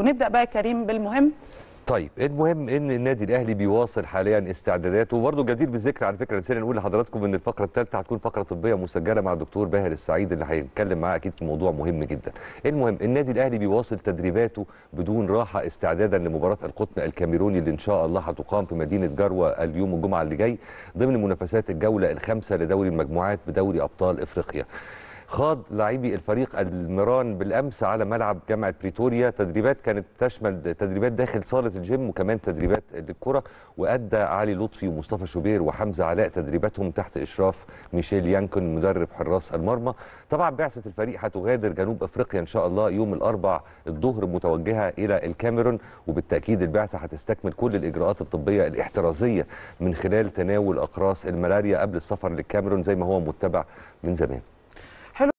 نبدا بقى كريم بالمهم طيب إيه المهم ان النادي الاهلي بيواصل حاليا استعداداته وبرده جدير بالذكر على فكره نسينا نقول لحضراتكم ان الفقره الثالثه هتكون فقره طبيه مسجله مع الدكتور باهر السعيد اللي هيتكلم معاه اكيد في موضوع مهم جدا. إيه المهم النادي الاهلي بيواصل تدريباته بدون راحه استعدادا لمباراه القطن الكاميروني اللي ان شاء الله هتقام في مدينه جروه اليوم الجمعه اللي جاي ضمن منافسات الجوله الخامسه لدوري المجموعات بدوري ابطال افريقيا. خاض لاعبي الفريق المران بالامس على ملعب جامعه بريتوريا تدريبات كانت تشمل تدريبات داخل صاله الجيم وكمان تدريبات للكره وادى علي لطفي ومصطفى شوبير وحمزه علاء تدريباتهم تحت اشراف ميشيل يانكون مدرب حراس المرمى طبعا بعثه الفريق هتغادر جنوب افريقيا ان شاء الله يوم الاربع الظهر متوجهه الى الكاميرون وبالتاكيد البعثه هتستكمل كل الاجراءات الطبيه الاحترازيه من خلال تناول اقراص الملاريا قبل السفر للكاميرون زي ما هو متبع من زمان